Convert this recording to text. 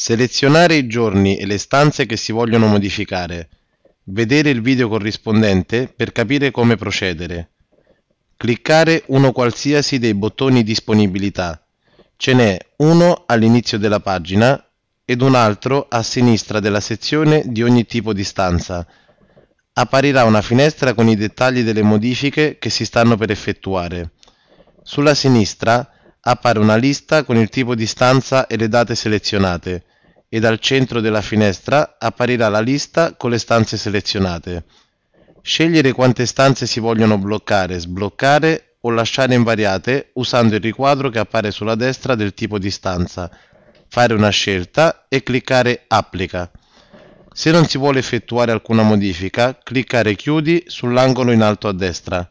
selezionare i giorni e le stanze che si vogliono modificare, vedere il video corrispondente per capire come procedere, cliccare uno qualsiasi dei bottoni disponibilità, ce n'è uno all'inizio della pagina ed un altro a sinistra della sezione di ogni tipo di stanza. Apparirà una finestra con i dettagli delle modifiche che si stanno per effettuare. Sulla sinistra appare una lista con il tipo di stanza e le date selezionate e dal centro della finestra apparirà la lista con le stanze selezionate. Scegliere quante stanze si vogliono bloccare, sbloccare o lasciare invariate usando il riquadro che appare sulla destra del tipo di stanza. Fare una scelta e cliccare Applica. Se non si vuole effettuare alcuna modifica, cliccare Chiudi sull'angolo in alto a destra.